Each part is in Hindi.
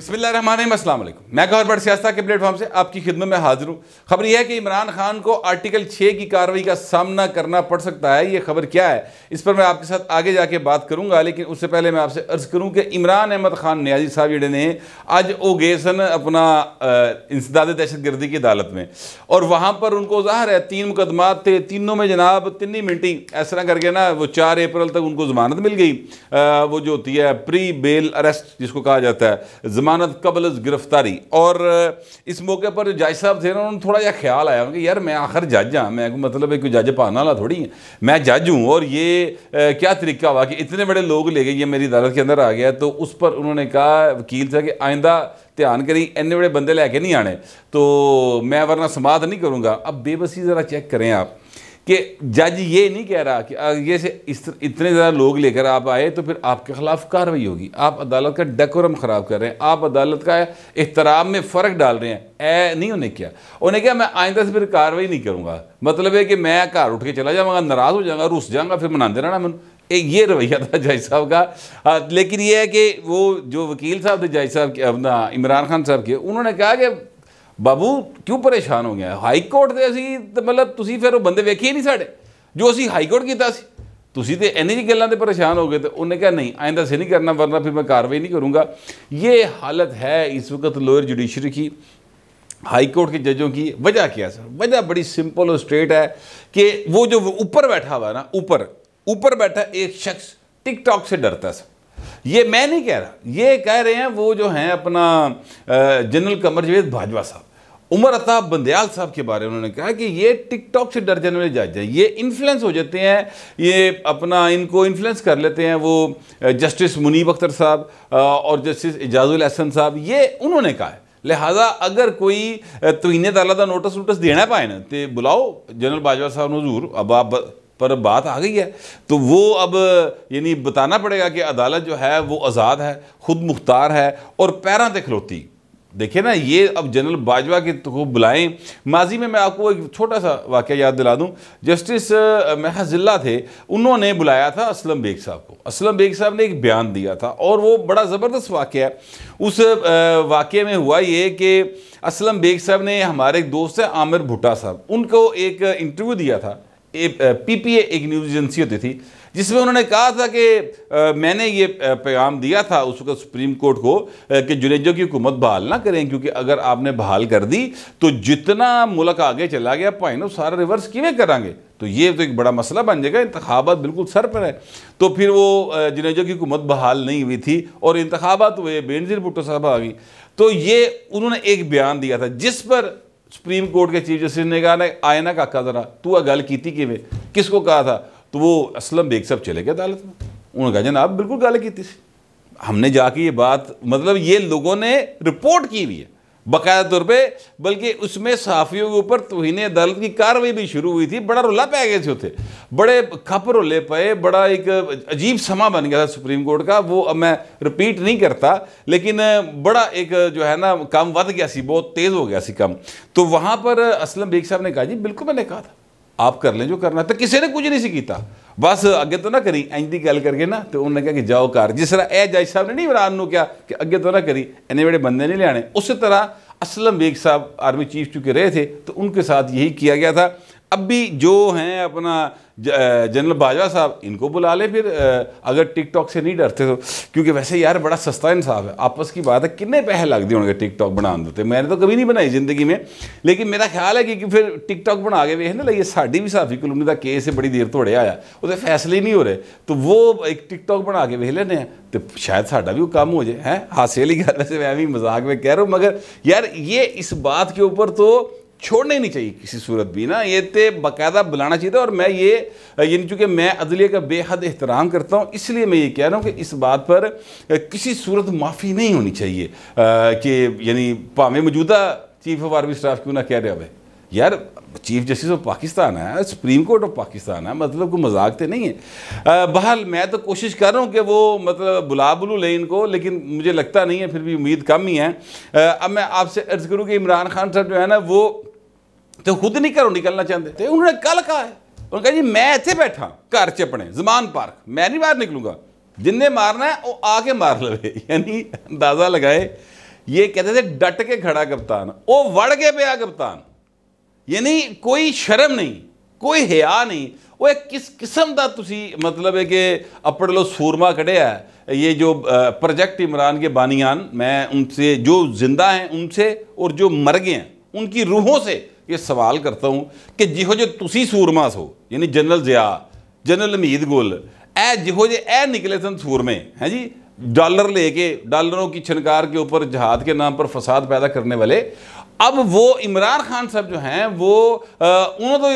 बिस्मिल्लाम मैं गौर बड़ सियासा के प्लेटफॉर्म से आपकी खिदमत में हाजिर हूँ खबर यह है कि इमरान खान को आर्टिकल छः की कार्रवाई का सामना करना पड़ सकता है ये खबर क्या है इस पर मैं आपके साथ आगे जाके बात करूँगा लेकिन उससे पहले मैं आपसे अर्ज़ करूँ कि इमरान अहमद खान न्याजी साहब जड़े ने आज ओगेसन अपना इंसदाद दहशत गर्दी की अदालत में और वहाँ पर उनको ज़ाहिर है तीन मुकदमा थे तीनों में जनाब तीन ही मिनटी ऐसा करके ना वो चार अप्रैल तक उनको ज़मानत मिल गई वो जो होती है प्री बेल अरेस्ट जिसको कहा जाता है जमानत कबल गिरफ्तारी और इस मौके पर जो जज साहब थे ना उन्होंने थोड़ा या ख्याल आया कि यार मैं आखिर जज हाँ मैं मतलब एक जज पाने वाला थोड़ी है मैं जज हूँ और ये क्या तरीका हुआ कि इतने बड़े लोग ले गए ये मेरी अदालत के अंदर आ गया तो उस पर उन्होंने कहा वकील था कि आइंदा ध्यान करें इन्ने बड़े बंदे लेके नहीं आने तो मैं वरना समाध नहीं करूँगा अब बेबसी ज़रा चेक करें आप कि जज ये नहीं कह रहा कि ये से इस इतने ज़्यादा लोग लेकर आप आए तो फिर आपके खिलाफ कार्रवाई होगी आप अदालत का डेकोरम ख़राब कर रहे हैं आप अदालत का एहतराम में फ़र्क डाल रहे हैं ऐ नहीं उन्हें क्या उन्हें क्या मैं आइंदा से फिर कार्रवाई नहीं करूँगा मतलब है कि मैं घर उठ के चला जाऊँगा नाराज़ हो जाऊँगा रुस जाऊँगा फिर मना दे रहा मैं एक ये रवैया था जज साहब का हाँ, लेकिन ये है कि वो जो वकील साहब थे जज साहब के अपना इमरान खान साहब के उन्होंने कहा कि बाबू क्यों परेशान हो गया हाई कोर्ट से असी तो मतलब तुम फिर ਬੰਦੇ ਵੇਖੇ नहीं साढ़े जो असी हाई कोर्ट किया ਕੀਤਾ ਸੀ ਤੁਸੀਂ ਤੇ ਇੰਨੀ ਜੀ ਗੱਲਾਂ ਤੇ ਪਰੇਸ਼ਾਨ ਹੋ ਗਏ नहीं ਉਹਨੇ ਕਿਹਾ नहीं ਆਇੰਦਾ ਸੇ नहीं ਕਰਨਾ ਵਰਨਾ ਫਿਰ ਮੈਂ ये हालत है इस वक्त लोअर जुडिशरी की हाई कोर्ट के जजों की वजह क्या सर वजह बड़ी सिंपल और स्ट्रेट है कि वो जो ऊपर बैठा हुआ है ना ऊपर ऊपर बैठा एक शख्स टिकटॉक से डरता सर ये मैं नहीं कह रहा ये कह रहे हैं वो जो हैं अपना जनरल कमर जवेद भाजवा साहब उमर अताब बंदयाल साहब के बारे में उन्होंने कहा कि ये टिकटॉक से डर जाने वाले जज हैं ये इन्फ्लुएंस हो जाते हैं ये अपना इनको इन्फ्लुएंस कर लेते हैं वो जस्टिस मुनीब अख्तर साहब और जस्टिस एजाजुल अहसन साहब ये उन्होंने कहा है लिहाजा अगर कोई तोहने तला का नोटिस नोटिस देना पाए ना तो बुलाओ जनरल बाजवा साहब नजूर अब आप पर बात आ गई है तो वो अब यानी बताना पड़ेगा कि अदालत जो है वो आज़ाद है खुद मुख्तार है और पैरों तक खलोती देखिए ना ये अब जनरल बाजवा के को तो बुलाएं माजी में मैं आपको एक छोटा सा वाक्य याद दिला दूं जस्टिस महजिल्ला थे उन्होंने बुलाया था असलम बेग साहब को असलम बेग साहब ने एक बयान दिया था और वो बड़ा ज़बरदस्त वाक्य है उस वाक्य में हुआ ये कि असलम बेग साहब ने हमारे एक दोस्त है आमिर भुट्टा साहब उनको एक इंटरव्यू दिया था पीपीए एक न्यूज़ एजेंसी होती थी जिसमें उन्होंने कहा था कि मैंने ये पैगाम दिया था उस वक्त सुप्रीम कोर्ट को कि जुनेजो की हुकूमत बहाल ना करें क्योंकि अगर आपने बहाल कर दी तो जितना मुल्क आगे चला गया भाई सारा रिवर्स किमें करांगे तो ये तो एक बड़ा मसला बन जाएगा इंतबात बिल्कुल सर पर है तो फिर वो जुनेजो की हुकूमत बहाल नहीं हुई थी और इंतबात हुए बेनजीर भुट्टो साहब आ गई तो ये उन्होंने एक बयान दिया था जिस पर सुप्रीम कोर्ट के चीफ जस्टिस ने कहा ना आए ना काका जरा तू आ गल की किस किसको कहा था तो वो असलम बेग साहब चले गए अदालत में उन्होंने कहा जनाब बिल्कुल गल की हमने जाके ये बात मतलब ये लोगों ने रिपोर्ट की हुई है बकायदा तौर पर बल्कि उसमें सहाफ़ियों के ऊपर तोहन अदालत की कार्रवाई भी शुरू हुई थी बड़ा रोला पै गया थे उसे बड़े खप रोले पे बड़ा एक अजीब समा बन गया था सुप्रीम कोर्ट का वो अब मैं रिपीट नहीं करता लेकिन बड़ा एक जो है ना काम वध गया सी बहुत तेज़ हो गया सी काम तो वहाँ पर असलम बेग साहब ने कहा जी बिल्कुल मैंने कहा था आप कर लें जो करना था तो किसी ने कुछ नहीं सीखी ਬਸ ਅੱਗੇ ਤੋਂ ਨਾ ਕਰੀ ਇੰਜ ਦੀ ਗੱਲ ਕਰਕੇ ਨਾ ਤੇ ਉਹਨੇ ਕਿਹਾ ਕਿ ਜਾਓ ਘਰ ਜਿਸ ਤਰ੍ਹਾਂ ਇਹ ਜੱਜ ਸਾਹਿਬ ਨੇ ਨਹੀਂ ਇਮਰਾਨ ਨੂੰ ਕਿਹਾ ਕਿ ਅੱਗੇ ਤੋਂ ਨਾ ਕਰੀ ਇਹਨੇ ਵੇੜੇ ਬੰਦੇ ਨਹੀਂ ਲਿਆਣੇ ਉਸੇ ਤਰ੍ਹਾਂ असलम बेग ਸਾਹਿਬ ਆਰਮੀ ਚੀਫ चूँकि ਰਹੇ थे तो उनके ਸਾਥ यही किया ਗਿਆ ਥਾ अब भी जो हैं अपना जनरल बाजवा साहब इनको बुला ले फिर अगर टिकटॉक से नहीं डरते तो क्योंकि वैसे यार बड़ा सस्ता इंसाफ है आपस की बात है किन्ने पैसे लगते होंगे टिकटॉक बना देते मैंने तो कभी नहीं बनाई जिंदगी में लेकिन मेरा ख्याल है कि, कि फिर टिकटॉक बना के वेखने लगे साड़ी भी साफी कलोनी का केस है बड़ी देर तोड़े आया उसके फैसले ही नहीं हो रहे तो वो एक टिकटॉक बना के वेख लेने तो शायद साढ़ा भी वो काम हो जाए हैं हादसे वाली गल वैसे मैं भी मजाक में कह रहा हूँ मगर यार ये इस बात के ऊपर तो छोड़ना ही नहीं चाहिए किसी सूरत भी ना ये तो बाकायदा बुलाना चाहिए था और मैं ये यानी चूँकि मैं अदलिया का बेहद एहतराम करता हूँ इसलिए मैं ये कह रहा हूँ कि इस बात पर किसी सूरत माफ़ी नहीं होनी चाहिए कि यानी भावें मौजूदा चीफ ऑफ आर्मी स्टाफ क्यों ना कह रहे हो यार चीफ जस्टिस ऑफ पाकिस्तान है सुप्रीम कोर्ट ऑफ पाकिस्तान है मतलब कोई मजाक तो नहीं है बहल मैं तो कोशिश कर रहा हूँ कि वो मतलब बुला बुलू लें इनको लेकिन मुझे लगता नहीं है फिर भी उम्मीद कम ही है आ, अब मैं आपसे अर्ज़ करूँ कि इमरान खान साहब जो है ना वो तो खुद नहीं घरों निकलना चाहते तो उन्होंने कल कहा है उन्होंने कहा जी मैं इतने बैठा घर च अपने जमान पार्क मैं नहीं बाहर निकलूंगा जिन्हें मारना है वो आके मार ले यानी अंदाजा लगाए ये कहते थे डट के खड़ा कप्तान वो वड़ के पे आ कप्तान यानी कोई शर्म नहीं कोई हया नहीं वो एक किस किस्म का तुम मतलब है कि अपने लो सूरमा कड़े है ये जो प्रोजेक्ट इमरान के बानियान मैं उनसे जो जिंदा हैं उनसे और जो मर गए हैं उनकी रूहों से ਇਹ ਸਵਾਲ ਕਰਤਾ ਹੂੰ ਕਿ ਜਿਹੋ ਜੇ ਤੁਸੀਂ ਸੂਰਮਾ ਸੋ ਯਾਨੀ ਜਨਰਲ ਜ਼ਿਆ ਜਨਰਲ ਹਮੀਦ ਗੋਲ ਇਹ ਜਿਹੋ ਜੇ ਇਹ ਨਿਕਲੇ ਸਨ ਸੂਰਮੇ ਹੈ ਜੀ ਲੈ ਕੇ ਡਾਲਰੋਂ ਕੀ छनकार ਕੇ ਉੱਪਰ ਜਹਾਦ ਕੇ ਨਾਮ ਪਰ ਫਸਾਦ ਪੈਦਾ ਕਰਨ ਵਾਲੇ ਅਬ ਉਹ ਇਮਰਾਨ ਖਾਨ ਸਾਹਿਬ ਜੋ ਹੈ ਉਹ ਉਹਨਾਂ ਤੋਂ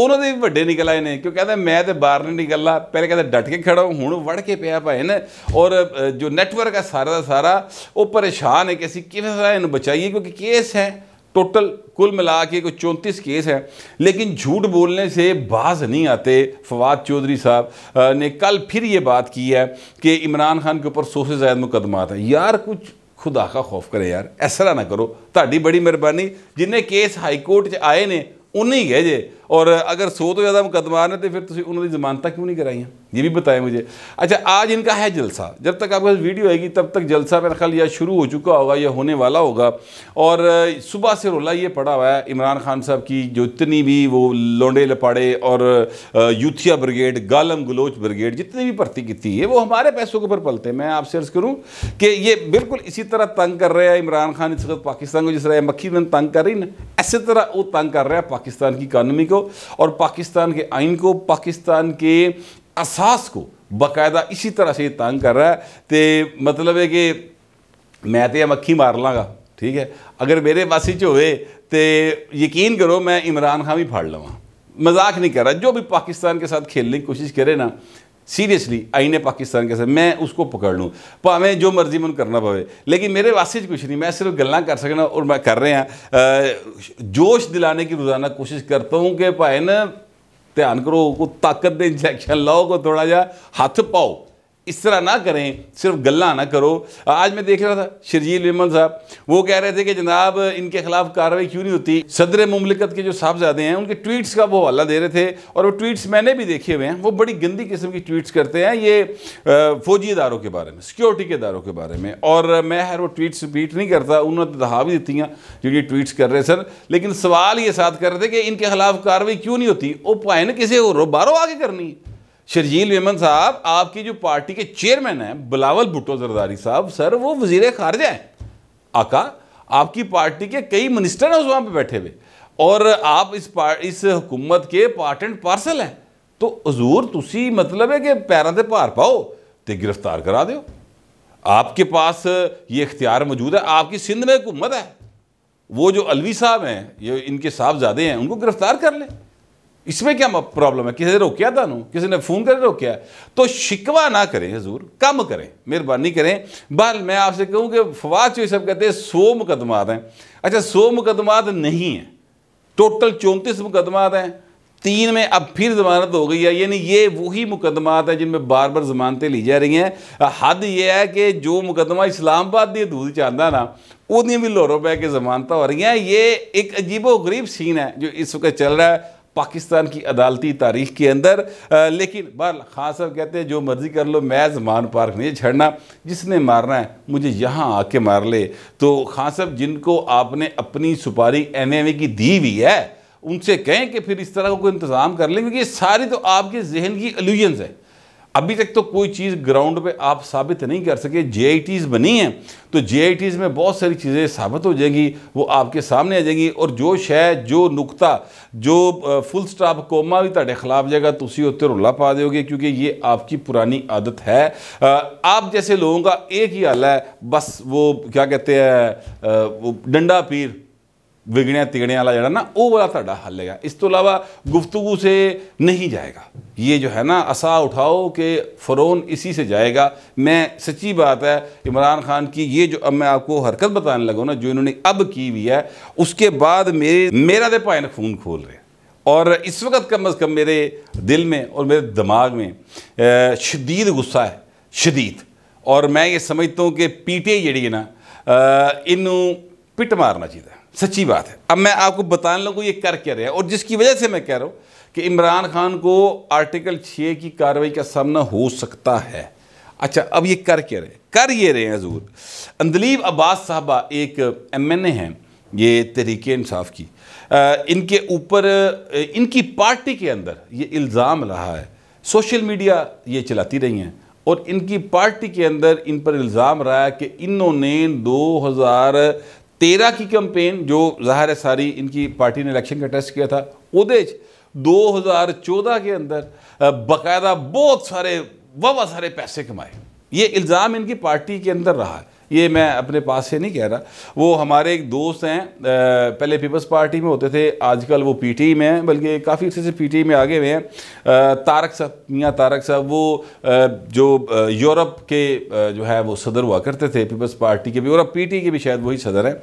ਉਹਨਾਂ ਦੇ ਵੱਡੇ ਨਿਕਲ ਆਏ ਨੇ ਕਿਉਂ ਕਹਿੰਦਾ ਮੈਂ ਤੇ ਬਾਹਰ ਨਹੀਂ ਨਿਕਲਣਾ ਪਹਿਲੇ ਕਹਿੰਦਾ ਡਟ ਕੇ ਖੜਾ ਹੁਣ ਵੜ ਕੇ ਪਿਆ ਭਾਏ ਨੇ ਔਰ ਜੋ ਨੈਟਵਰਕ ਹੈ ਸਾਰਾ ਦਾ ਸਾਰਾ ਉਹ ਪਰੇਸ਼ਾਨ ਹੈ ਕਿ ਅਸੀਂ ਕਿਵੇਂ ਸਾਰਾ ਇਹਨੂੰ ਬਚਾਈਏ ਕਿਉਂਕਿ ਕੇਸ ਹੈ टोटल कुल मिला के कोई चौंतीस केस हैं लेकिन झूठ बोलने से बाज नहीं आते फवाद चौधरी साहब ने कल फिर ये बात की है कि इमरान खान के ऊपर सौ से ज़्यादा मुकदमात हैं यार कुछ खुदा का खौफ करे यार ऐसा ना करो ताड़ी बड़ी मेहरबानी जिन्हें केस हाईकोर्ट आए ने उन्हें ਉਹਨੇ ਹੀ ਗਏ और अगर सौ तो ज़्यादा मुकदमा ਨੇ ਤੇ तो ਫਿਰ फिर ਉਹਨਾਂ उन्होंने ਜ਼ਮਾਨਤਾਂ क्यों नहीं कराई ये भी बताएं मुझे अच्छा आज इनका है जलसा जब तक आपके पास वीडियो आएगी तब तक जलसा मेरा ख्याल या शुरू हो चुका होगा या होने वाला होगा और सुबह से रोला ये पड़ा हुआ है इमरान खान साहब की जो इतनी भी वो लोंडे लपाड़े और यूथिया ब्रिगेड गालम गलोच ब्रिगेड जितनी भी भर्ती की थी वो हमारे पैसों के ऊपर पलते हैं मैं आपसे अर्ज़ करूँ कि ये बिल्कुल इसी तरह तंग कर रहे हैं इमरान खान इस वक्त पाकिस्तान को जिस तरह मक्खी तंग कर रही ना इसी तरह वो तंग कर रहा है पाकिस्तान की इकानमी को और पाकिस्तान के आइन को पाकिस्तान के असास को बाकायदा इसी तरह से तंग कर रहा है तो मतलब है कि मैं तो मक्खी मार लाँगा ठीक है अगर मेरे पास च हो तो यकीन करो मैं इमरान खान भी फाड़ लवा मजाक नहीं कर रहा जो भी पाकिस्तान के साथ खेलने की कोशिश करे ना सीरियसली आईने पाकिस्तान के साथ मैं उसको पकड़ लूँ भावें जो मर्जी मैं करना पवे लेकिन मेरे वास्ते कुछ नहीं मैं सिर्फ गल् कर सकना और मैं कर रहा हाँ जोश दिलाने की रोज़ाना कोशिश करता हूँ कि भाई ना ध्यान करो को ताकत दे इंजैक्शन लाओ को थोड़ा जा हाथ पाओ इस तरह ना करें सिर्फ गल्ला ना करो आज मैं देख रहा था शर्जील विमल साहब वो कह रहे थे कि जनाब इनके खिलाफ कार्रवाई क्यों नहीं होती सदर ममलिकत के जो साहबजादे हैं उनके ट्वीट्स का वो हवाला दे रहे थे और वो ट्वीट्स मैंने भी देखे हुए हैं वो बड़ी गंदी किस्म की ट्वीट्स करते हैं ये फौजी इदारों के बारे में सिक्योरिटी के इदारों के बारे में और मैं हर वो ट्वीट्स रिपीट नहीं करता उन्होंने तो दहा भी दी जो ये ट्वीट्स कर रहे सर लेकिन सवाल ये साथ कर रहे थे कि इनके खिलाफ कार्रवाई क्यों नहीं होती वो पाए ना किसी और बारो आगे करनी है शर्जील वेमन साहब आपकी जो पार्टी के चेयरमैन हैं बिलावल भुट्टो जरदारी साहब सर वो वजीर खारजा हैं आका आपकी पार्टी के कई मिनिस्टर हैं उस वहाँ पर बैठे हुए और आप इस इस हुकूमत के पार्ट एंड पार्सल हैं तो हजूर तुसी मतलब है कि पैरों से भार पाओ तो गिरफ्तार करा दो आपके पास ये इख्तियार मौजूद है आपकी सिंध में हुकूमत है वो जो अलवी साहब हैं ये इनके साहबजादे हैं उनको गिरफ्तार कर लें इसमें क्या प्रॉब्लम है किसी ने रोकिया था किसी ने फ़ोन कर रोकिया तो शिकवा ना करें हजूर कम करें मेहरबानी करें बल मैं आपसे कहूँ कि फवाद चो सब कहते हैं सौ मुकदमात हैं अच्छा सौ मुकदमात नहीं हैं टोटल चौंतीस मुकदमात हैं तीन में अब फिर जमानत हो गई है यानी ये वही मुकदमात हैं जिनमें बार बार जमानतें ली जा रही हैं हद ये है कि जो मुकदमा इस्लामाबाद की दूध चाहता ना उदियाँ भी लाहौरों पर के जमानत हो रही हैं ये एक अजीबो गरीब सीन है जो इस वक्त चल रहा है पाकिस्तान की अदालती तारीख के अंदर आ, लेकिन बहर खान साहब कहते हैं जो मर्ज़ी कर लो मैं जमान पार्क नहीं छड़ना जिसने मारना है मुझे यहाँ आके मार ले तो खान साहब जिनको आपने अपनी सुपारी एन की दी हुई है उनसे कहें कि फिर इस तरह का को कोई इंतज़ाम कर लें क्योंकि ये सारी तो आपके जहन की एल्यूजन्स है अभी तक तो कोई चीज़ ग्राउंड पे आप साबित नहीं कर सके जे बनी हैं तो जे में बहुत सारी चीज़ें साबित हो जाएगी वो आपके सामने आ जाएगी और जो शह जो नुकता जो फुल स्टाप कोमा भी खिलाफ जाएगा तो उसी उत्ते रुला पा दोगे क्योंकि ये आपकी पुरानी आदत है आप जैसे लोगों का एक ही हल है बस वो क्या कहते हैं वो डंडा पीर विगड़िया तिगड़िया वाला जरा ना वो वाला ਤੁਹਾਡਾ ਹੱਲ ਹੈਗਾ ਇਸ ਤੋਂ ਇਲਾਵਾ से नहीं जाएगा ये जो है ना असा उठाओ कि फ़रौन इसी से जाएगा मैं सच्ची बात है इमरान खान की ये जो अब मैं आपको हरकत बताने लगा ना जो इन्होंने अब की हुई है उसके बाद मेरे मेरा तो भाई खून खोल रहे और इस वक्त कम अज़ कम मेरे दिल में और मेरे दिमाग में शदीद गुस्सा है शदीद और मैं ये समझता हूँ कि जड़ी है ना इनू पिट मारना चाहिए सच्ची बात है अब मैं आपको बताने लगूँ ये कर क्या रहे हैं और जिसकी वजह से मैं कह रहा हूँ कि इमरान खान को आर्टिकल छः की कार्रवाई का सामना हो सकता है अच्छा अब ये कर क्या रहे कर ये रहे हैं हजूर अंदलीब अब्बास साहबा एक एम एन ए हैं ये तहरीक इंसाफ की आ, इनके ऊपर इनकी पार्टी के अंदर ये इल्ज़ाम रहा है सोशल मीडिया ये चलाती रही हैं और इनकी पार्टी के अंदर इन पर इल्ज़ाम रहा है कि इन्होंने हज़ार तेरह की कंपेन जो जाहिर है सारी इनकी पार्टी ने इलेक्शन का टेस्ट किया था दो हज़ार चौदह के अंदर बाकायदा बहुत सारे वाह सारे पैसे कमाए ये इल्ज़ाम इनकी पार्टी के अंदर रहा है ये मैं अपने पास से नहीं कह रहा वो हमारे एक दोस्त हैं पहले पीपल्स पार्टी में होते थे आजकल वो पीटी में हैं बल्कि काफ़ी अच्छे से पीटी में आगे हुए हैं तारक साहब मियाँ तारक साहब वो जो यूरोप के जो है वो सदर हुआ करते थे पीपल्स पार्टी के भी और अब पीटी के भी शायद वही सदर हैं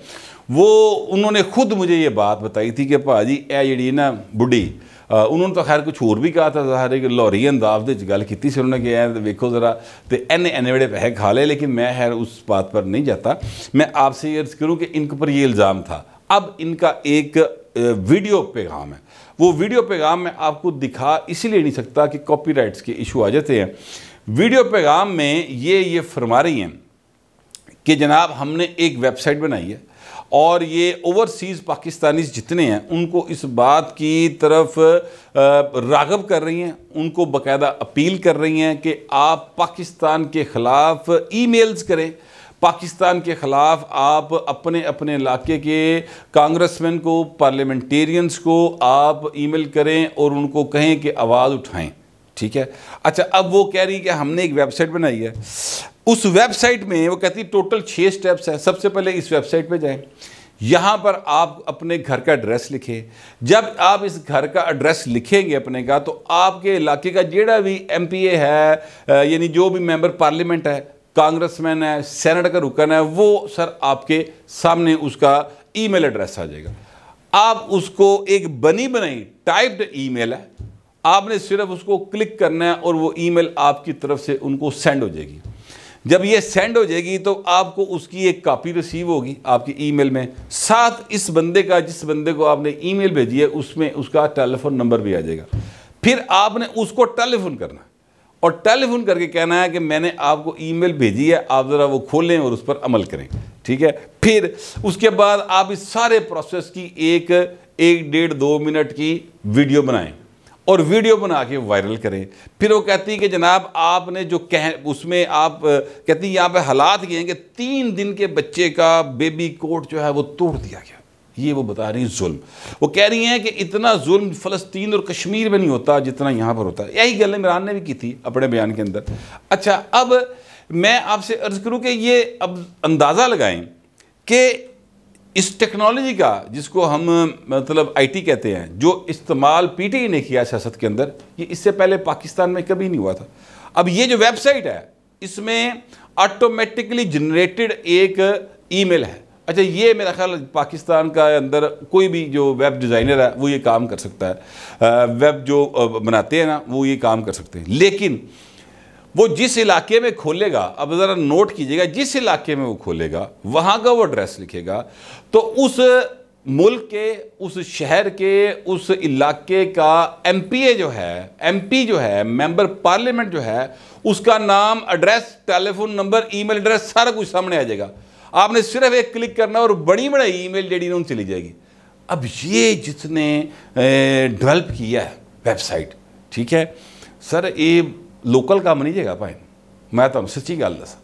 वो उन्होंने खुद मुझे ये बात बताई थी कि भाजी ए जी ना बुढ़ी उन्होंने तो खैर कुछ होर भी कहा था ਤਾ ਜ਼ਾਹਰ लाहौरी ਕਿ ਲੌਰੀ ਅੰਦਾਜ਼ उन्होंने ਵਿੱਚ ਗੱਲ देखो ज़रा तो एन एन बड़े पैसे खा ले लेकिन मैं खैर उस बात पर नहीं जाता मैं आपसे ये अर्ज़ करूँ कि इनके ऊपर ये इल्ज़ाम था अब इनका एक वीडियो पैगाम है वो वीडियो पैगाम मैं आपको दिखा इसीलिए नहीं सकता कि कॉपीराइट्स के इशू आ जाते हैं वीडियो पैगाम में ये ये फरमा रही हैं कि जनाब हमने एक वेबसाइट बनाई है और ये ओवरसीज़ पाकिस्तानी जितने हैं उनको इस बात की तरफ रागब कर रही हैं उनको बाकायदा अपील कर रही हैं कि आप पाकिस्तान के ख़िलाफ़ ईमेल्स करें पाकिस्तान के ख़िलाफ़ आप अपने अपने इलाके के कांग्रेसमैन को पार्लियामेंटेरियंस को आप ईमेल करें और उनको कहें कि आवाज़ उठाएं ठीक है अच्छा अब वो कह रही है कि हमने एक वेबसाइट बनाई है उस वेबसाइट में वो कहती है टोटल छः स्टेप्स हैं सबसे पहले इस वेबसाइट पे जाएं यहाँ पर आप अपने घर का एड्रेस लिखें जब आप इस घर का एड्रेस लिखेंगे अपने का तो आपके इलाके का जेडा भी एम है यानी जो भी मेंबर पार्लियामेंट है कांग्रेसमैन है सेनेट का रुकन है वो सर आपके सामने उसका ई एड्रेस आ जाएगा आप उसको एक बनी बनाई टाइप्ड ई है आपने सिर्फ उसको क्लिक करना है और वो ईमेल आपकी तरफ से उनको सेंड हो जाएगी जब ये सेंड हो जाएगी तो आपको उसकी एक कॉपी रिसीव होगी आपकी ईमेल में साथ इस बंदे का जिस बंदे को आपने ईमेल भेजी है उसमें उसका टेलीफोन नंबर भी आ जाएगा फिर आपने उसको टेलीफोन करना और टेलीफोन करके कहना है कि मैंने आपको ईमेल भेजी है आप ज़रा वो खोलें और उस पर अमल करें ठीक है फिर उसके बाद आप इस सारे प्रोसेस की एक एक डेढ़ दो मिनट की वीडियो बनाएं और वीडियो बना के वायरल करें फिर वो कहती है कि जनाब आपने जो कह उसमें आप कहती यहाँ पे हालात ये हैं कि तीन दिन के बच्चे का बेबी कोट जो है वो तोड़ दिया गया ये वो बता रही जुल्म वो कह रही हैं कि इतना जुल्म फ़लस्तीन और कश्मीर में नहीं होता जितना यहाँ पर होता यही गल इमरान ने भी की थी अपने बयान के अंदर अच्छा अब मैं आपसे अर्ज़ करूँ कि ये अब अंदाज़ा लगाएं कि इस टेक्नोलॉजी का जिसको हम मतलब आईटी कहते हैं जो इस्तेमाल पीटीई e ने किया सियासत के अंदर ये इससे पहले पाकिस्तान में कभी नहीं हुआ था अब ये जो वेबसाइट है इसमें ऑटोमेटिकली जनरेटेड एक ईमेल है अच्छा ये मेरा ख्याल पाकिस्तान का अंदर कोई भी जो वेब डिज़ाइनर है वो ये काम कर सकता है वेब जो बनाते हैं ना वो ये काम कर सकते हैं लेकिन वो जिस इलाके में खोलेगा अब ज़रा नोट कीजिएगा जिस इलाके में वो खोलेगा वहाँ का वो एड्रेस लिखेगा तो उस मुल्क के उस शहर के उस इलाके का एम जो है एम जो है मेंबर पार्लियामेंट जो है उसका नाम address telephone number email address सारा कुछ सामने आ जाएगा आपने सिर्फ एक क्लिक करना और बड़ी बड़ी ईमेल जेडी उनसे चली जाएगी अब ये जिसने डेवलप किया है वेबसाइट ठीक है सर ये लोकल काम नहीं जाएगा भाई मैं तो सच्ची गल दसा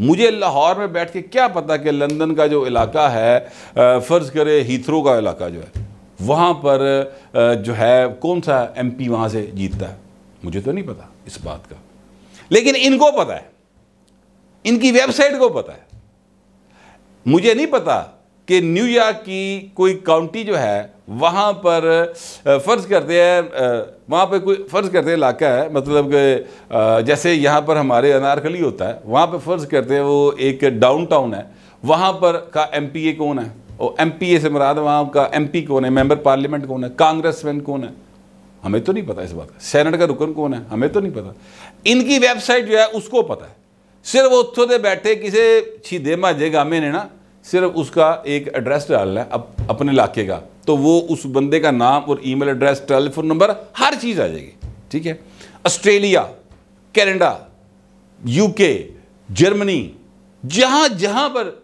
मुझे लाहौर में बैठ के क्या पता कि लंदन का जो इलाका है फ़र्ज़ करे हीथ्रो का इलाका जो है वहाँ पर जो है कौन सा एम पी वहाँ से जीतता है मुझे तो नहीं पता इस बात का लेकिन इनको पता है इनकी वेबसाइट को पता है मुझे नहीं पता कि न्यूयॉर्क की कोई काउंटी जो है वहाँ पर फ़र्ज़ करते हैं वहाँ पर कोई फ़र्ज़ करते इलाका है मतलब के, जैसे यहाँ पर हमारे अनारकली होता है वहाँ पर फ़र्ज़ करते हैं वो एक डाउन टाउन है वहाँ पर का एम पी ए कौन है और एम पी ए से मुराद वहाँ का एम पी कौन है मेम्बर पार्लियामेंट कौन है कांग्रेसमैन कौन है हमें तो नहीं पता इस बात का सैनट का रुकन कौन है हमें तो नहीं पता इनकी वेबसाइट जो है उसको पता है सिर्फ उत्थों से बैठे किसी छीदे माजे गामे ने ना सिर्फ उसका एक एड्रेस डालना है अप, अपने इलाके का तो वो उस बंदे का नाम और ईमेल एड्रेस टेलीफोन नंबर हर चीज़ आ जाएगी ठीक है ऑस्ट्रेलिया कैनेडा यूके जर्मनी जहाँ जहाँ पर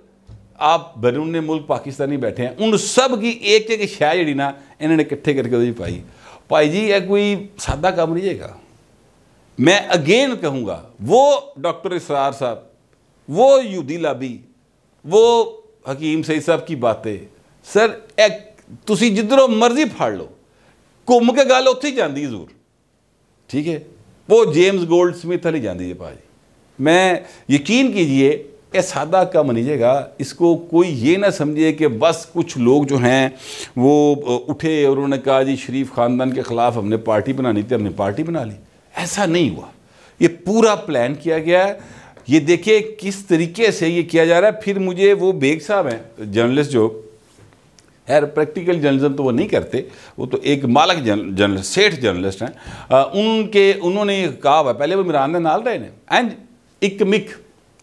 आप बैरून मुल्क पाकिस्तानी बैठे हैं उन सब की एक एक शह जी ना इन्होंने किट्ठे करके पाई भाई जी यह कोई सादा काम नहीं है मैं अगेन कहूँगा वो डॉक्टर इसरार साहब वो यूदी लाबी वो हकीम सईद साहब की बातें सर एक ਤੁਸੀਂ ਜਿੱਧਰੋਂ मर्जी फाड़ लो घूम के ਗੱਲ ਉੱਥੇ जाती जरूर ठीक है वो जेम्स गोल्ड स्मिथ वाली जाती है भाजी मैं यकीन कीजिए यह सादा का मनीजेगा इसको कोई ये ना समझे कि बस कुछ लोग जो हैं वो उठे और उन्होंने कहा जी शरीफ ख़ानदान के ख़िलाफ़ हमने पार्टी बनानी थी हमने पार्टी बना ली ऐसा नहीं हुआ ये पूरा प्लान किया गया है ये देखिए किस तरीके से ये किया जा रहा है फिर मुझे वो बेग साहब हैं जर्नलिस्ट जो है प्रैक्टिकल जर्नलिज्म तो वो नहीं करते वो तो एक मालक जर्नलिस्ट सेठ जर्नलिस्ट हैं उनके उन्होंने कहा हुआ पहले वो मिरान नाल रहे हैं एंड इकमिक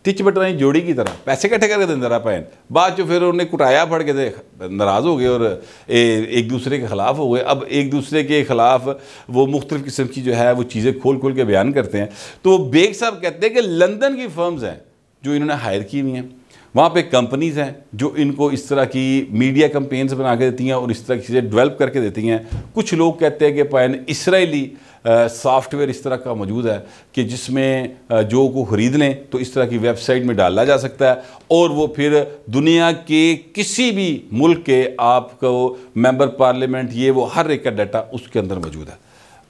टिच बटवाई जोड़ी की तरह पैसे इकट्ठे करके दें रहा पैन बाद जो फिर उन्हें कुटाया फट के दे नाराज़ हो गए और ए, एक दूसरे के ख़िलाफ़ हो गए अब एक दूसरे के ख़िलाफ़ वो मुख्तलिफ़ किस्म की जो है वो चीज़ें खोल खोल के बयान करते हैं तो बेग साहब कहते हैं कि लंदन की फर्म्स हैं जो इन्होंने हायर की हुई हैं वहाँ पे कंपनीज़ हैं जो इनको इस तरह की मीडिया कंपेन्स बना के देती हैं और इस तरह की चीज़ें डेवलप करके देती हैं कुछ लोग कहते हैं कि पैन इसराइली सॉफ्टवेयर इस तरह का मौजूद है कि जिसमें जो को ख़रीद लें तो इस तरह की वेबसाइट में डाला जा सकता है और वो फिर दुनिया के किसी भी मुल्क के आपको मेंबर पार्लियामेंट ये वो हर एक का डाटा उसके अंदर मौजूद है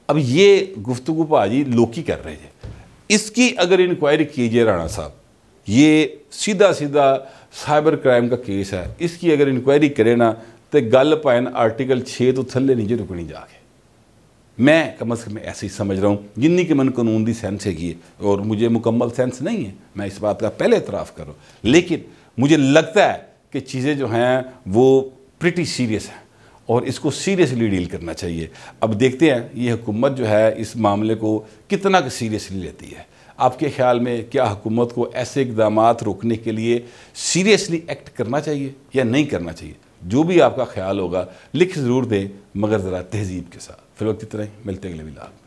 अब ये गुफ्तु भाजी लोकी कर रहे हैं इसकी अगर इंक्वायरी कीजिए राणा साहब ये सीधा सीधा साइबर क्राइम का केस है इसकी अगर इंक्वायरी करे ना तो गल पाए आर्टिकल छे तो थले नहीं जो रुकनी जाके मैं कम अज़ कम ऐसे ही समझ रहा हूँ जिन्नी के मन कानून की सेंस हैगी है और मुझे मुकम्मल सेंस नहीं है मैं इस बात का पहले इतराफ़ कर रहा हूँ लेकिन मुझे लगता है कि चीज़ें जो हैं वो प्रिटी सीरियस हैं और इसको सीरियसली डील करना चाहिए अब देखते हैं ये हुकूमत जो है इस मामले को कितना सीरियसली लेती है आपके ख्याल में क्या हुकूमत को ऐसे इकदाम रोकने के लिए सीरियसली एक्ट करना चाहिए या नहीं करना चाहिए जो भी आपका ख्याल होगा लिख ज़रूर दें मगर ज़रा तहजीब के साथ في الوقت التالي ملتقي لبيل